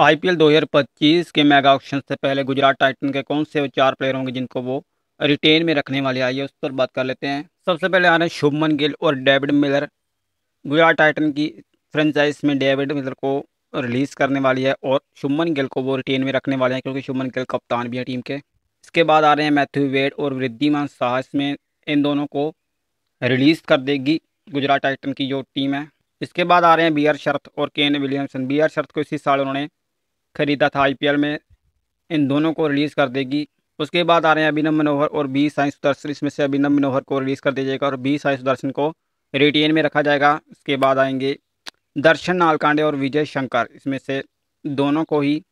IPL 2025 के mega auction से पहले गुजरात टाइटन के कौन से चार प्लेयर होंगे जिनको वो रिटेन में रखने वाले आइए उस पर बात कर लेते हैं सबसे पहले आ रहे हैं शुभमन गिल और डेविड मिलर गुजरात टाइटन की फ्रेंचाइज में डेविड मिलर को रिलीज़ करने वाली है और शुभमन गिल को वो रिटेन में रखने वाले हैं क्योंकि शुभमन गिल कप्तान भी है टीम के इसके बाद आ रहे हैं मैथ्यू वेड और वृद्धिमान शाह में इन दोनों को रिलीज़ कर देगी गुजरात टाइटन की जो टीम है इसके बाद आ रहे हैं बी आर शर्त और केन विलियमसन बी आर शर्त को इसी साल उन्होंने खरीदा था आईपीएल में इन दोनों को रिलीज़ कर देगी उसके बाद आ रहे हैं अभिनव मनोहर और बी साई सुदर्शन इसमें से अभिनव मनोहर को रिलीज़ कर दिया जाएगा और बी साई सुदर्शन को रिटेन में रखा जाएगा इसके बाद आएंगे दर्शन नालकांडे और विजय शंकर इसमें से दोनों को ही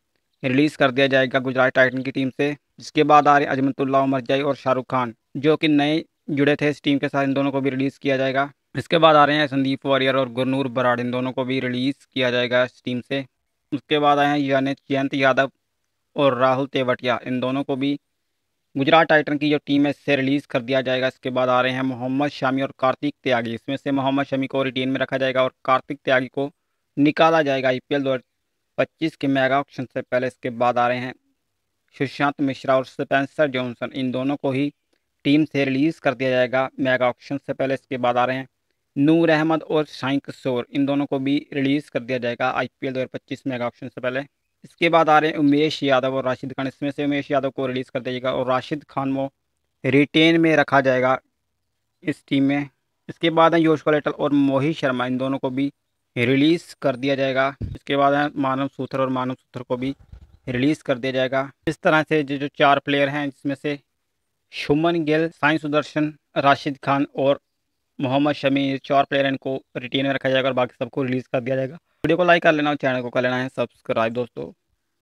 रिलीज़ कर दिया जाएगा गुजरात टाइटन की टीम से जिसके बाद आ रहे हैं अजमतुल्ला उमर जई और शाहरुख खान जो कि नए जुड़े थे इस टीम के साथ इन दोनों को भी रिलीज़ किया जाएगा इसके बाद आ रहे हैं संदीप वारियर और गुरनूर बराड़ इन दोनों को भी रिलीज़ किया जाएगा इस टीम से उसके बाद आए हैं यानी जयंत यादव और राहुल तेवटिया इन दोनों को भी गुजरात टाइटन की जो टीम है इससे रिलीज़ कर दिया जाएगा इसके बाद आ रहे हैं मोहम्मद शमी और कार्तिक त्यागी इसमें से मोहम्मद शमी को रिटेन में रखा जाएगा और कार्तिक त्यागी को निकाला जाएगा आई पी पच्चीस के मेगा ऑप्शन से पहले इसके बाद आ रहे हैं सुशांत मिश्रा और स्पेंसर जॉनसन इन दोनों को ही टीम से रिलीज़ कर दिया जाएगा मेगा ऑप्शन से पहले इसके बाद आ रहे हैं नूर अहमद और शाइन कसोर इन दोनों को भी रिलीज़ कर दिया जाएगा आई पी एल दो हज़ार पच्चीस मेगा ऑप्शन से पहले इसके बाद आ रहे हैं उमेश यादव और राशिद खान इसमें से उमेश यादव को रिलीज़ कर दिया जाएगा और राशिद खान वो रिटेन में रखा जाएगा इस टीम में इसके बाद हैं योश कोलेटल और मोहित शर्मा इन दोनों को भी रिलीज़ कर दिया जाएगा इसके बाद हैं मानव सूथर और मानव सूथर को भी रिलीज़ कर दिया जाएगा इस तरह से जो जो चार प्लेयर हैं जिसमें से शुमन गिल साइंस सुदर्शन राशिद खान और मोहम्मद शमी चार प्लेयर इनको रिटेन में रखा जाएगा और बाकी सबको रिलीज़ कर दिया जाएगा वीडियो को लाइक कर लेना और चैनल को कर लेना है सब्सक्राइब दोस्तों